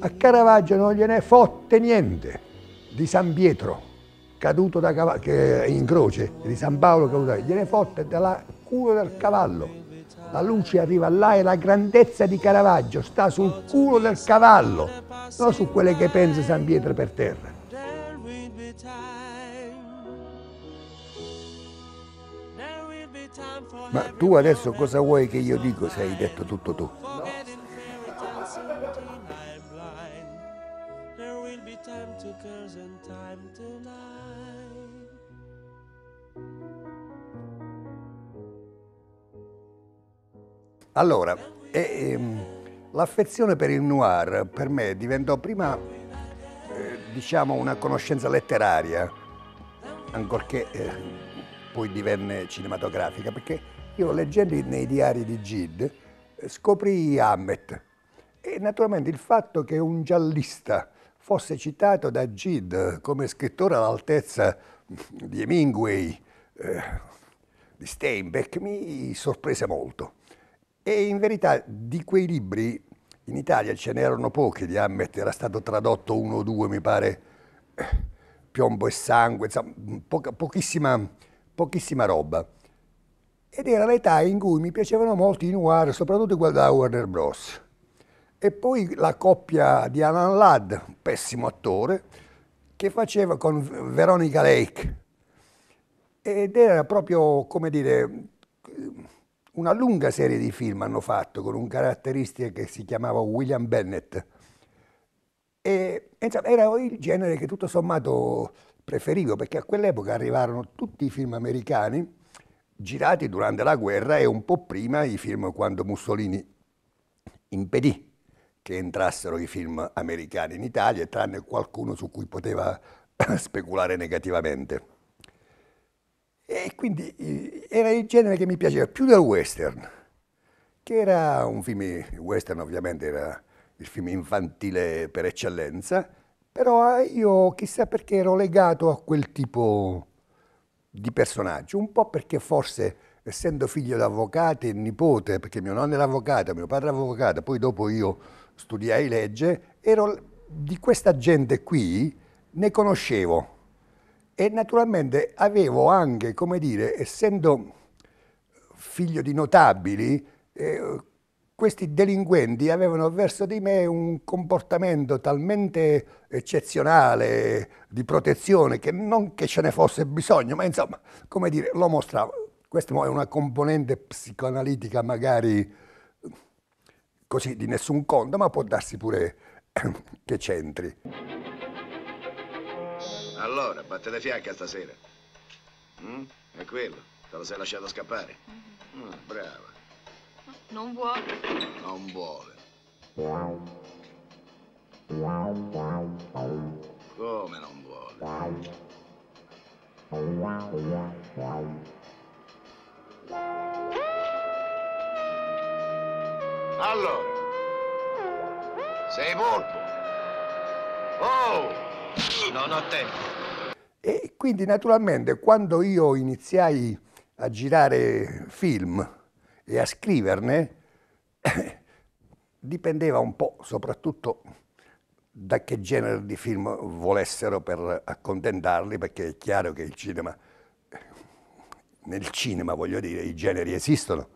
A Caravaggio non gliene fotte niente di San Pietro, caduto da cavallo, che è in croce, di San Paolo caduto, da, gliene fotte dalla culo del cavallo. La luce arriva là e la grandezza di Caravaggio sta sul culo del cavallo, non su quelle che pensa San Pietro per terra. Ma tu adesso cosa vuoi che io dico se hai detto tutto tu? Allora, ehm, l'affezione per il noir per me diventò prima, eh, diciamo, una conoscenza letteraria, ancorché... Eh, poi divenne cinematografica, perché io leggendo nei diari di Gid eh, scoprì Hammett e naturalmente il fatto che un giallista fosse citato da Gid come scrittore all'altezza di Hemingway, eh, di Steinbeck, mi sorprese molto. E in verità di quei libri in Italia ce n'erano pochi di Hammett, era stato tradotto uno o due, mi pare, eh, Piombo e Sangue, insomma, poca, pochissima pochissima roba. Ed era l'età in cui mi piacevano molto i noir, soprattutto quella da Warner Bros. E poi la coppia di Alan Ladd, un pessimo attore, che faceva con Veronica Lake. Ed era proprio, come dire, una lunga serie di film hanno fatto con un caratteristica che si chiamava William Bennett. E, insomma, era il genere che tutto sommato preferivo perché a quell'epoca arrivarono tutti i film americani girati durante la guerra e un po' prima i film quando Mussolini impedì che entrassero i film americani in Italia, tranne qualcuno su cui poteva speculare negativamente. E quindi era il genere che mi piaceva più del western, che era un film, il western ovviamente era il film infantile per eccellenza, però eh, io chissà perché ero legato a quel tipo di personaggio, un po' perché forse essendo figlio d'avvocato e nipote, perché mio nonno era avvocato, mio padre era avvocato, poi dopo io studiai legge, ero di questa gente qui ne conoscevo e naturalmente avevo anche, come dire, essendo figlio di notabili, eh, questi delinquenti avevano verso di me un comportamento talmente eccezionale di protezione che non che ce ne fosse bisogno, ma insomma, come dire, lo mostravo. Questa è una componente psicoanalitica magari così di nessun conto, ma può darsi pure che c'entri. Allora, battete fiacca stasera. Mm? È quello, te lo sei lasciato scappare. Mm, brava. Non vuole. Non vuole. Come non vuole? Allora, sei polpo. Oh! Non ho tempo. E quindi naturalmente quando io iniziai a girare film e a scriverne dipendeva un po' soprattutto da che genere di film volessero per accontentarli, perché è chiaro che cinema, nel cinema voglio dire, i generi esistono.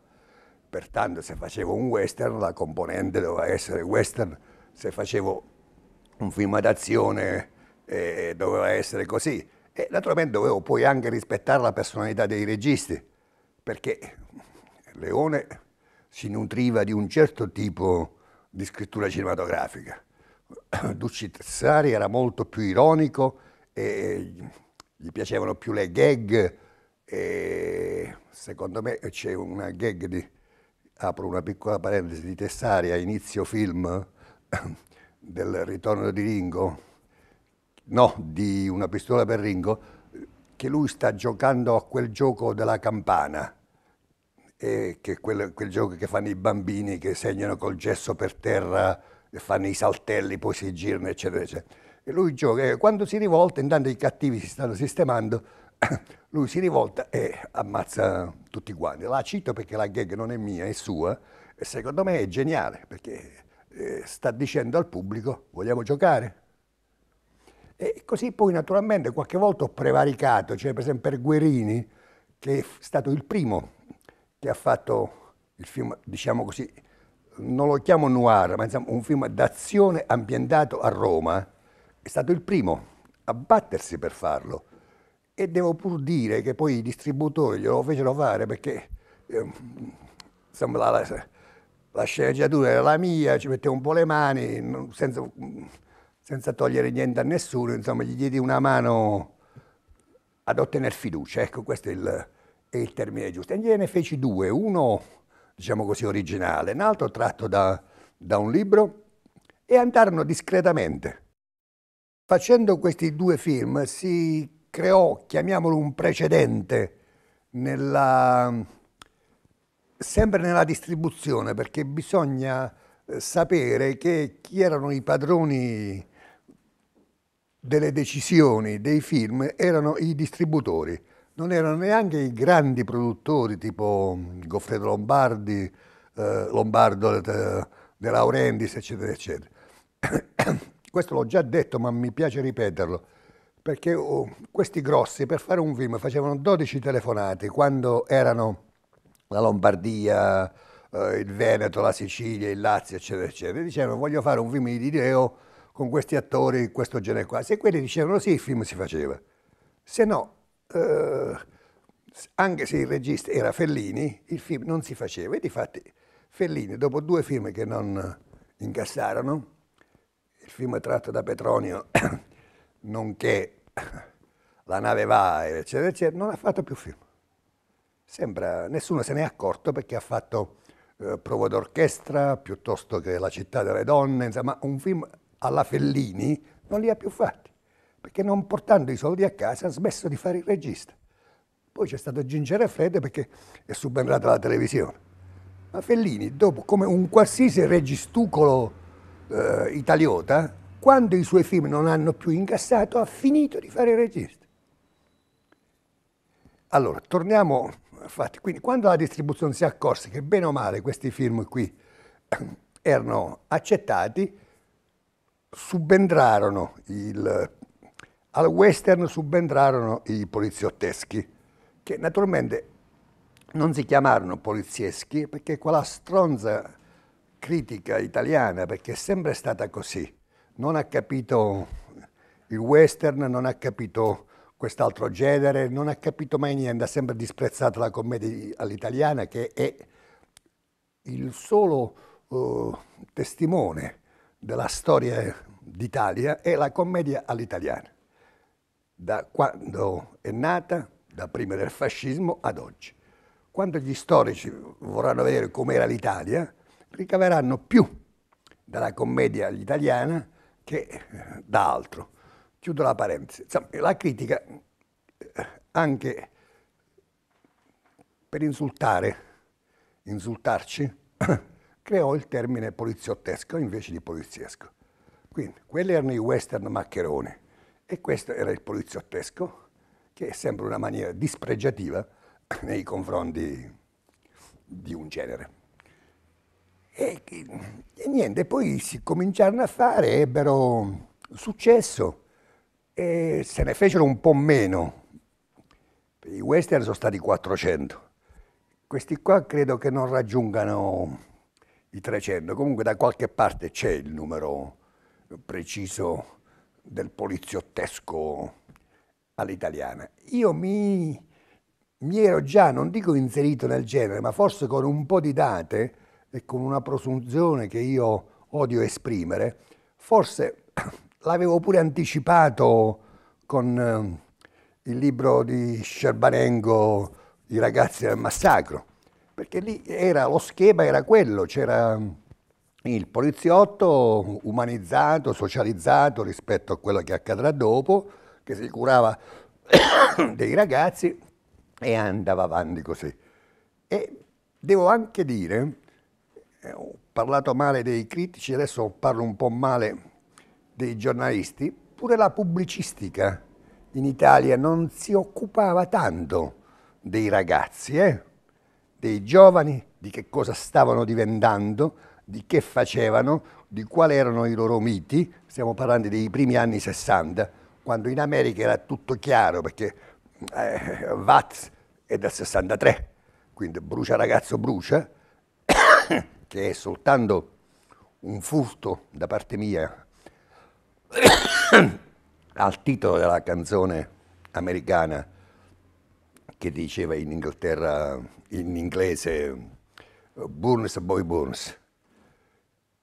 Pertanto se facevo un western la componente doveva essere western, se facevo un film d'azione eh, doveva essere così. E naturalmente dovevo poi anche rispettare la personalità dei registi, perché Leone si nutriva di un certo tipo di scrittura cinematografica. Ducci Tessari era molto più ironico e gli piacevano più le gag e secondo me c'è una gag di apro una piccola parentesi di Tessari a inizio film del ritorno di Ringo no, di una pistola per Ringo che lui sta giocando a quel gioco della campana e che è quel, quel, gioco che fanno i bambini che segnano col gesso per terra, e fanno i saltelli, poi si girano, eccetera, eccetera. E lui gioca, e quando si rivolta, intanto i cattivi si stanno sistemando, lui si rivolta e ammazza tutti quanti. La cito perché la gag non è mia, è sua, e secondo me è geniale, perché eh, sta dicendo al pubblico, vogliamo giocare? E così poi naturalmente qualche volta ho prevaricato, cioè per esempio per Guerini, che è stato il primo che ha fatto il film, diciamo così, non lo chiamo noir, ma insomma un film d'azione ambientato a Roma, è stato il primo a battersi per farlo. E devo pur dire che poi i distributori glielo fecero fare perché ehm, insomma, la, la, la, sceneggiatura era la mia, ci mettevo un po' le mani, senza, senza, togliere niente a nessuno, insomma gli diedi una mano ad ottenere fiducia, ecco questo è il, è il termine giusto. E gliene feci due, uno diciamo così originale, un altro tratto da, da un libro e andarono discretamente. Facendo questi due film si creò, chiamiamolo un precedente, nella, sempre nella distribuzione, perché bisogna eh, sapere che chi erano i padroni delle decisioni dei film erano i distributori non erano neanche i grandi produttori tipo Goffredo Lombardi, eh, Lombardo De Laurentiis, eccetera, eccetera. Questo l'ho già detto, ma mi piace ripeterlo, perché oh, questi grossi per fare un film facevano 12 telefonate quando erano la Lombardia, eh, il Veneto, la Sicilia, il Lazio, eccetera, eccetera. Dicevano voglio fare un film di Dideo con questi attori, questo genere qua. Se quelli dicevano sì, il film si faceva. Se no, eh, anche se il regista era Fellini, il film non si faceva. E difatti Fellini, dopo due film che non incassarono, il film tratto da Petronio, nonché La nave va, eccetera, eccetera, non ha fatto più film. Sembra, nessuno se n'è accorto perché ha fatto eh, Provo d'orchestra piuttosto che La città delle donne, insomma un film alla Fellini non li ha più fatti perché non portando i soldi a casa ha smesso di fare il regista. Poi c'è stato Gingere Fred perché è subentrata la televisione. Ma Fellini, dopo come un qualsiasi registucolo eh, italiota, quando i suoi film non hanno più incassato, ha finito di fare il regista. Allora, torniamo a fatti. Quindi, quando la distribuzione si accorse che bene o male questi film qui eh, erano accettati, subentrarono il al western subentrarono i poliziotteschi, che naturalmente non si chiamarono polizieschi perché quella stronza critica italiana, perché è sempre stata così, non ha capito il western, non ha capito quest'altro genere, non ha capito mai niente, ha sempre disprezzato la commedia all'italiana che è il solo uh, testimone della storia d'Italia, è la commedia all'italiana da quando è nata, da prima del fascismo ad oggi. Quando gli storici vorranno vedere com'era l'Italia, ricaveranno più dalla commedia italiana che eh, da altro. Chiudo la parentesi. Insomma, la critica, eh, anche per insultare, insultarci, creò il termine poliziottesco invece di poliziesco. Quindi, quelli erano i western maccheroni e questo era il poliziottesco, che è sempre una maniera dispregiativa nei confronti di un genere. E, e niente, poi si cominciarono a fare, ebbero successo e se ne fecero un po' meno. I western sono stati 400. Questi qua credo che non raggiungano i 300. Comunque da qualche parte c'è il numero preciso del poliziottesco all'italiana. Io mi, mi ero già, non dico inserito nel genere, ma forse con un po' di date e con una presunzione che io odio esprimere, forse l'avevo pure anticipato con eh, il libro di Scerbanengo, I ragazzi del massacro, perché lì era, lo schema era quello, c'era il poliziotto umanizzato, socializzato rispetto a quello che accadrà dopo, che si curava dei ragazzi e andava avanti così. E devo anche dire, eh, ho parlato male dei critici, adesso parlo un po' male dei giornalisti, pure la pubblicistica in Italia non si occupava tanto dei ragazzi, eh? dei giovani, di che cosa stavano diventando, di che facevano, di quali erano i loro miti, stiamo parlando dei primi anni 60, quando in America era tutto chiaro perché eh, Watts è del 63, quindi Brucia ragazzo brucia, che è soltanto un furto da parte mia al titolo della canzone americana che diceva in Inghilterra in inglese Burns Boy Burns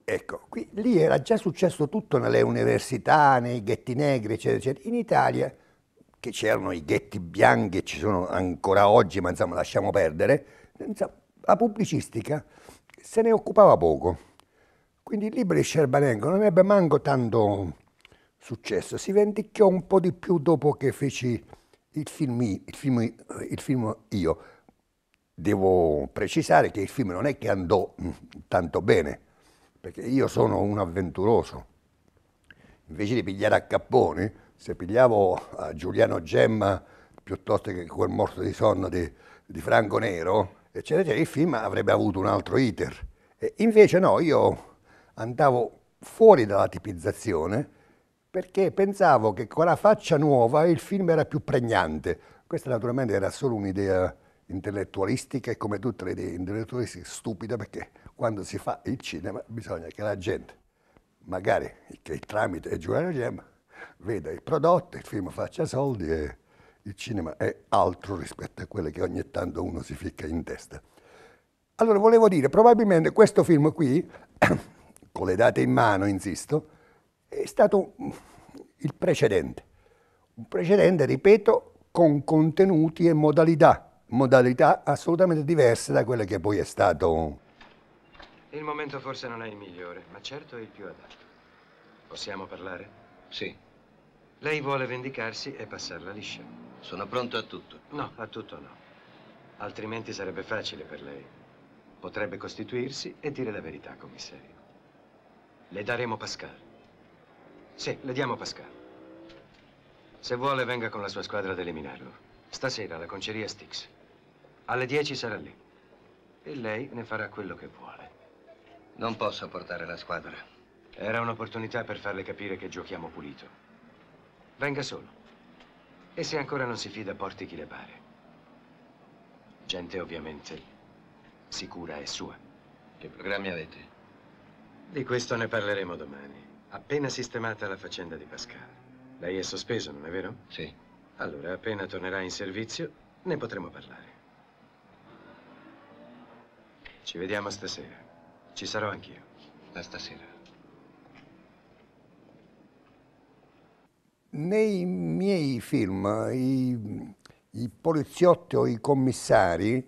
Ecco, qui, lì era già successo tutto nelle università, nei ghetti negri, eccetera, eccetera. In Italia, che c'erano i ghetti bianchi, e ci sono ancora oggi, ma insomma lasciamo perdere, insomma, la pubblicistica se ne occupava poco. Quindi il libro di Scerbanengo non ebbe manco tanto successo, si vendicchiò un po' di più dopo che feci il film, il film, il film Io. Devo precisare che il film non è che andò mm, tanto bene, perché io sono un avventuroso. Invece di pigliare a capponi, se pigliavo a Giuliano Gemma piuttosto che quel morto di sonno di, di Franco Nero, eccetera, eccetera, il film avrebbe avuto un altro iter. E invece no, io andavo fuori dalla tipizzazione perché pensavo che con la faccia nuova il film era più pregnante. Questa naturalmente era solo un'idea intellettualistica e come tutte le idee intellettualistiche stupida perché quando si fa il cinema bisogna che la gente, magari che tramite Giuliano Gemma, veda il prodotto, il film faccia soldi e il cinema è altro rispetto a quello che ogni tanto uno si ficca in testa. Allora volevo dire, probabilmente questo film qui, con le date in mano, insisto, è stato il precedente. Un precedente, ripeto, con contenuti e modalità, modalità assolutamente diverse da quelle che poi è stato il momento forse non è il migliore, ma certo è il più adatto. Possiamo parlare? Sì. Lei vuole vendicarsi e passarla liscia. Sono pronto a tutto. No, a tutto no. Altrimenti sarebbe facile per lei. Potrebbe costituirsi e dire la verità, commissario. Le daremo Pascal. Sì, le diamo Pascal. Se vuole venga con la sua squadra ad eliminarlo. Stasera alla conceria Stix. Alle 10 sarà lì. E lei ne farà quello che vuole. Non posso portare la squadra. Era un'opportunità per farle capire che giochiamo pulito. Venga solo. E se ancora non si fida, porti chi le pare. Gente ovviamente sicura e sua. Che programmi avete? Di questo ne parleremo domani. Appena sistemata la faccenda di Pascal. Lei è sospeso, non è vero? Sì. Allora, appena tornerà in servizio, ne potremo parlare. Ci vediamo stasera. Ci sarò anch'io, da stasera. Nei miei film i, i poliziotti o i commissari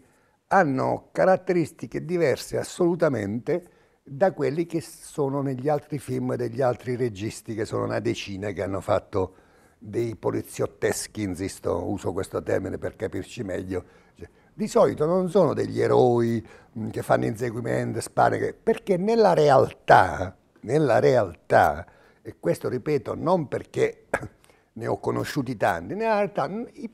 hanno caratteristiche diverse assolutamente da quelli che sono negli altri film degli altri registi, che sono una decina che hanno fatto dei poliziotteschi, insisto, uso questo termine per capirci meglio, cioè, di solito non sono degli eroi mm, che fanno inseguimento, spare, perché nella realtà, nella realtà, e questo ripeto non perché ne ho conosciuti tanti, nella realtà i,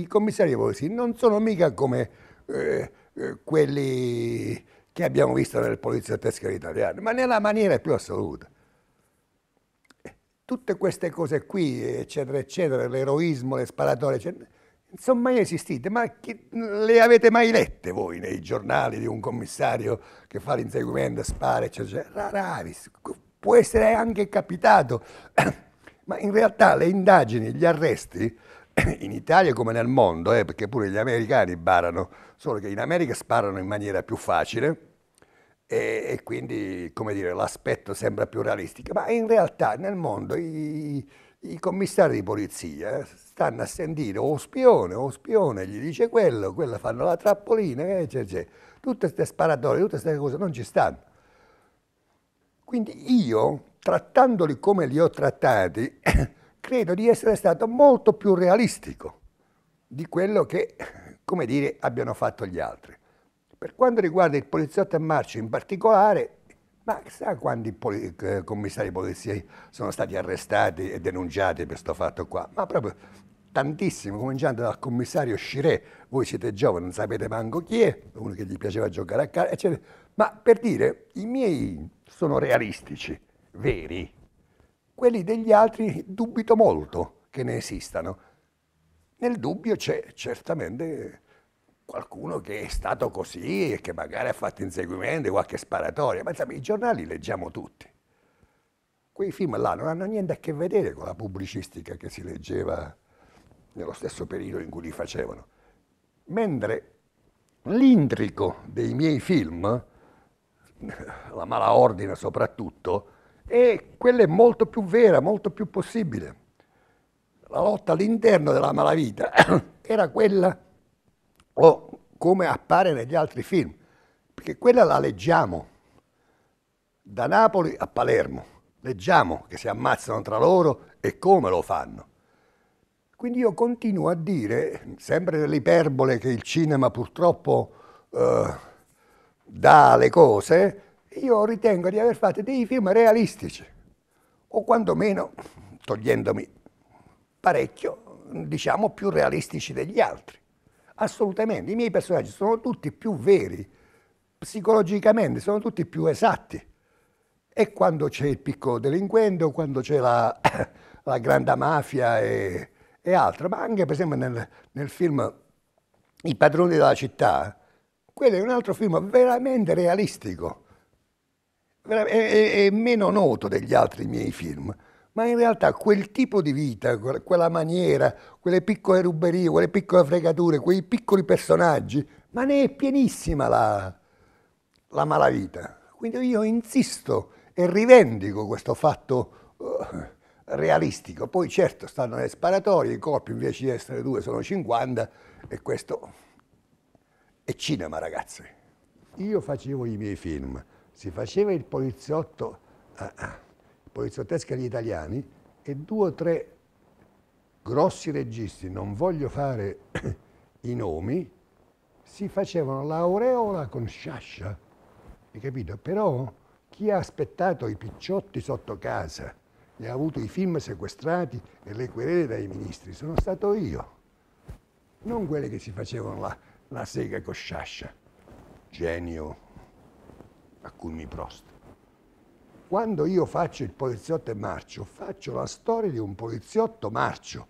i commissari polisi non sono mica come eh, eh, quelli che abbiamo visto nel Polizia e Pesca italiano, ma nella maniera più assoluta. Eh, tutte queste cose qui, eccetera, eccetera, l'eroismo, le sparatorie, eccetera, Insomma, mai esistite, ma chi, le avete mai lette voi nei giornali di un commissario che fa l'inseguimento, spara, eccetera? eccetera? Ravis, può essere anche capitato, ma in realtà le indagini, gli arresti, in Italia come nel mondo, eh, perché pure gli americani barano, solo che in America sparano in maniera più facile e, e quindi, come dire, l'aspetto sembra più realistico, ma in realtà nel mondo i i commissari di polizia eh, stanno a sentire o spione, o spione, gli dice quello, quello fanno la trappolina, eh, c'è, cioè, c'è. Cioè, tutte queste sparatorie, tutte queste cose non ci stanno. Quindi io, trattandoli come li ho trattati, credo di essere stato molto più realistico di quello che, come dire, abbiano fatto gli altri. Per quanto riguarda il poliziotto a marcio in particolare, ma sa quanti poli eh, commissari di polizia sono stati arrestati e denunciati per questo fatto qua? Ma proprio tantissimi, cominciando dal commissario Scirè, voi siete giovani, non sapete manco chi è, uno che gli piaceva giocare a calcio, eccetera. Ma per dire, i miei sono realistici, veri. Quelli degli altri dubito molto che ne esistano. Nel dubbio c'è certamente qualcuno che è stato così e che magari ha fatto inseguimento, qualche sparatoria, ma insomma, i giornali li leggiamo tutti. Quei film là non hanno niente a che vedere con la pubblicistica che si leggeva nello stesso periodo in cui li facevano. Mentre l'intrico dei miei film, la mala ordine soprattutto, è quella è molto più vera, molto più possibile. La lotta all'interno della malavita era quella o come appare negli altri film, perché quella la leggiamo da Napoli a Palermo, leggiamo che si ammazzano tra loro e come lo fanno. Quindi io continuo a dire, sempre dell'iperbole che il cinema purtroppo eh, dà alle cose, io ritengo di aver fatto dei film realistici, o quantomeno, togliendomi parecchio, diciamo più realistici degli altri. Assolutamente, i miei personaggi sono tutti più veri, psicologicamente sono tutti più esatti. E quando c'è il piccolo delinquente o quando c'è la, la grande mafia e, e, altro, ma anche per esempio nel, nel film I padroni della città, quello è un altro film veramente realistico, è, è, è meno noto degli altri miei film ma in realtà quel tipo di vita, quella maniera, quelle piccole ruberie, quelle piccole fregature, quei piccoli personaggi, ma ne è pienissima la, la malavita. Quindi io insisto e rivendico questo fatto uh, realistico. Poi certo stanno le sparatorie, i corpi invece di essere due sono 50 e questo è cinema ragazzi. Io facevo i miei film, si faceva il poliziotto... Uh, uh poliziotteschi agli italiani e due o tre grossi registi, non voglio fare i nomi, si facevano l'aureola con sciascia, hai capito? Però chi ha aspettato i picciotti sotto casa e ha avuto i film sequestrati e le querele dai ministri sono stato io, non quelli che si facevano la, la sega con sciascia. Genio a cui mi prosto. Quando io faccio il poliziotto e marcio, faccio la storia di un poliziotto marcio.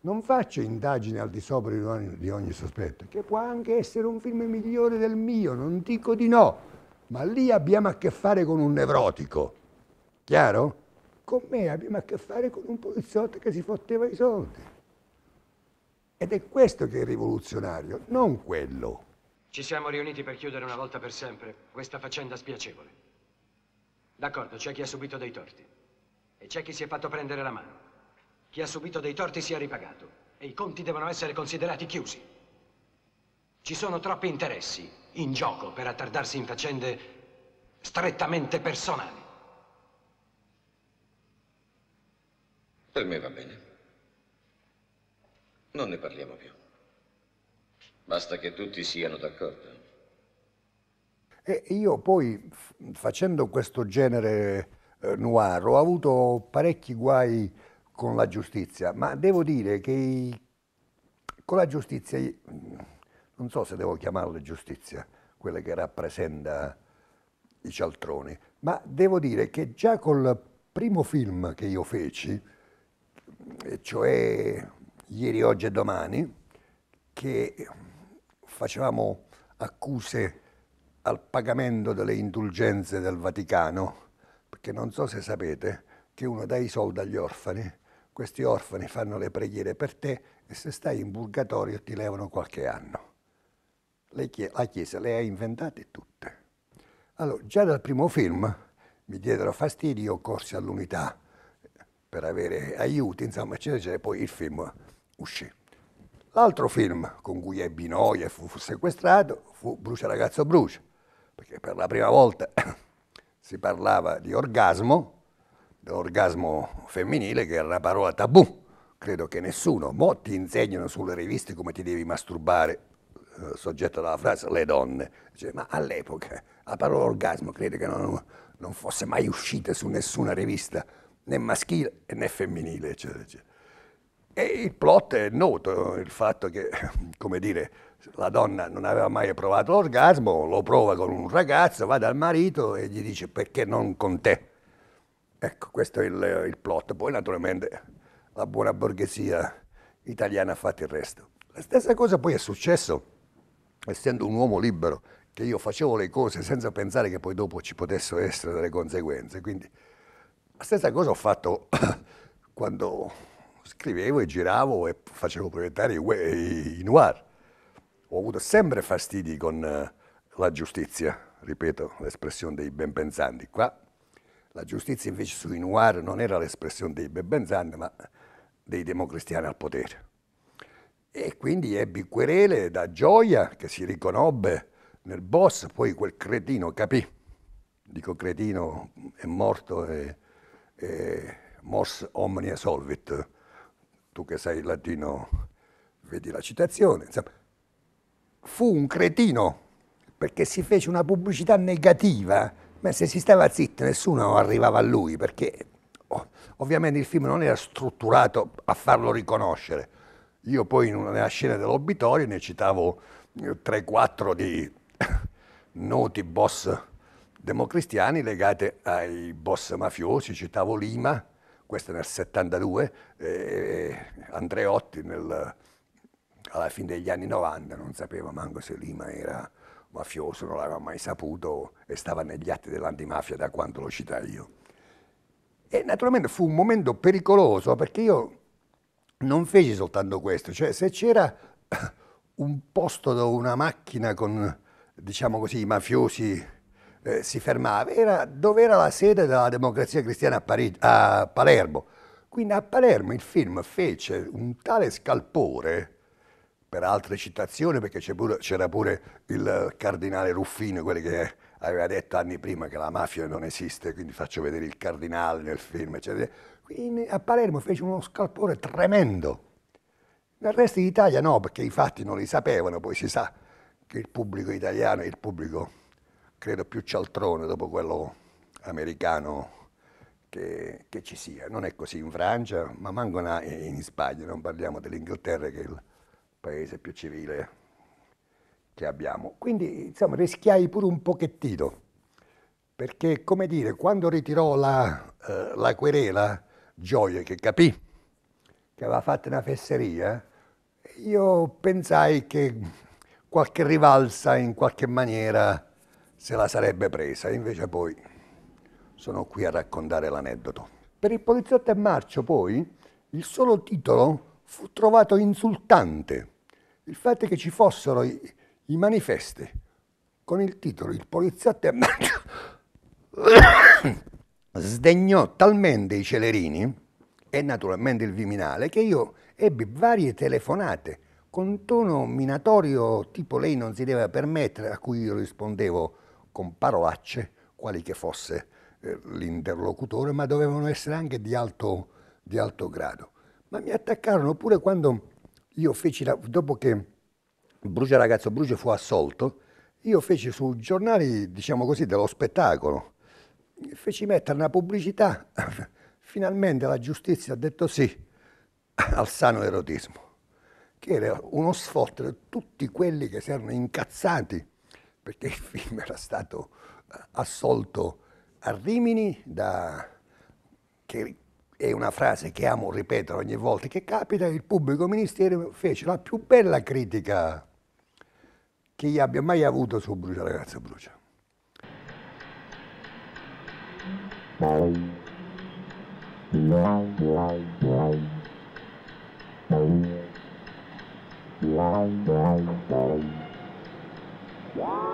Non faccio indagini al di sopra di ogni, di ogni sospetto, che può anche essere un film migliore del mio, non dico di no, ma lì abbiamo a che fare con un nevrotico. Chiaro? Con me abbiamo a che fare con un poliziotto che si fotteva i soldi. Ed è questo che è rivoluzionario, non quello. Ci siamo riuniti per chiudere una volta per sempre questa faccenda spiacevole. D'accordo, c'è chi ha subito dei torti e c'è chi si è fatto prendere la mano. Chi ha subito dei torti si è ripagato e i conti devono essere considerati chiusi. Ci sono troppi interessi in gioco per attardarsi in faccende strettamente personali. Per me va bene. Non ne parliamo più. Basta che tutti siano d'accordo. E io poi, facendo questo genere eh, noir, ho avuto parecchi guai con la giustizia, ma devo dire che i... con la giustizia, non so se devo chiamarle giustizia, quella che rappresenta i cialtroni, ma devo dire che già col primo film che io feci, cioè Ieri, Oggi e Domani, che facevamo accuse al pagamento delle indulgenze del Vaticano, perché non so se sapete che uno dà i soldi agli orfani, questi orfani fanno le preghiere per te e se stai in purgatorio ti levano qualche anno. La Chiesa le ha inventate tutte. Allora, già dal primo film mi diedero fastidio, corsi all'unità per avere aiuti, insomma, eccetera, eccetera, poi il film uscì. L'altro film con cui ebbi noia e fu, fu sequestrato fu Brucia ragazzo brucia perché per la prima volta si parlava di orgasmo, dell'orgasmo femminile che era una parola tabù. Credo che nessuno, mo ti insegnano sulle riviste come ti devi masturbare, eh, soggetto alla frase le donne. Cioè, ma all'epoca la parola orgasmo credo che non, non, fosse mai uscita su nessuna rivista, né maschile né femminile, eccetera, eccetera. E il plot è noto, il fatto che, come dire, la donna non aveva mai provato l'orgasmo, lo prova con un ragazzo, va dal marito e gli dice perché non con te. Ecco, questo è il, il plot. Poi naturalmente la buona borghesia italiana ha fatto il resto. La stessa cosa poi è successo, essendo un uomo libero, che io facevo le cose senza pensare che poi dopo ci potessero essere delle conseguenze. Quindi la stessa cosa ho fatto quando scrivevo e giravo e facevo proiettare i, i noir. Ho avuto sempre fastidi con eh, la giustizia, ripeto l'espressione dei ben pensanti. Qua la giustizia invece sui noir non era l'espressione dei ben pensanti, ma dei democristiani al potere. E quindi ebbi querele da gioia che si riconobbe nel boss, poi quel cretino capì, dico cretino è morto e, e mors omnia solvit, tu che sei latino vedi la citazione, insomma, fu un cretino perché si fece una pubblicità negativa, ma se si stava zitto nessuno arrivava a lui perché oh, ovviamente il film non era strutturato a farlo riconoscere. Io poi una, nella scena dell'obitorio ne citavo 3-4 eh, di noti boss democristiani legati ai boss mafiosi, citavo Lima, questo nel 72, e eh, eh, Andreotti nel, alla fine degli anni 90 non sapeva manco se Lima era mafioso, non l'aveva mai saputo e stava negli atti dell'antimafia da quanto lo cita io. E naturalmente fu un momento pericoloso perché io non feci soltanto questo, cioè se c'era un posto, una macchina con, diciamo così, i mafiosi eh, si fermava era dove era la sede della democrazia cristiana a, Parigi, a Palermo. Quindi a Palermo il film fece un tale scalpore, per altre citazioni, perché c'era pure, il cardinale Ruffino, quello che aveva detto anni prima che la mafia non esiste, quindi faccio vedere il cardinale nel film, eccetera. Quindi a Palermo fece uno scalpore tremendo. Nel resto d'Italia no, perché i fatti non li sapevano, poi si sa che il pubblico italiano è il pubblico credo più cialtrone dopo quello americano che, che, ci sia. Non è così in Francia, ma manco in Spagna, non parliamo dell'Inghilterra che è il paese più civile che abbiamo. Quindi insomma rischiai pure un pochettino, perché come dire, quando ritirò la, eh, la querela, Gioia che capì che aveva fatto una fesseria, io pensai che qualche rivalsa in qualche maniera se la sarebbe presa, invece poi sono qui a raccontare l'aneddoto. Per il poliziotto e Marcio poi il solo titolo fu trovato insultante, il fatto che ci fossero i, i manifesti con il titolo Il poliziotto e Marcio sdegnò talmente i celerini e naturalmente il Viminale che io ebbi varie telefonate con tono minatorio tipo lei non si deve permettere a cui io rispondevo con parolacce, quali che fosse eh, l'interlocutore, ma dovevano essere anche di alto, di alto, grado. Ma mi attaccarono pure quando io feci, la, dopo che Bruce Ragazzo Bruce fu assolto, io feci sui giornali, diciamo così, dello spettacolo, feci mettere una pubblicità, finalmente la giustizia ha detto sì al sano erotismo, che era uno sfottere tutti quelli che si erano incazzati perché il film era stato eh, assolto a Rimini da, che è una frase che amo ripetere ogni volta che capita, il pubblico ministero fece la più bella critica che gli abbia mai avuto su Brucia ragazza Brucia. Wow.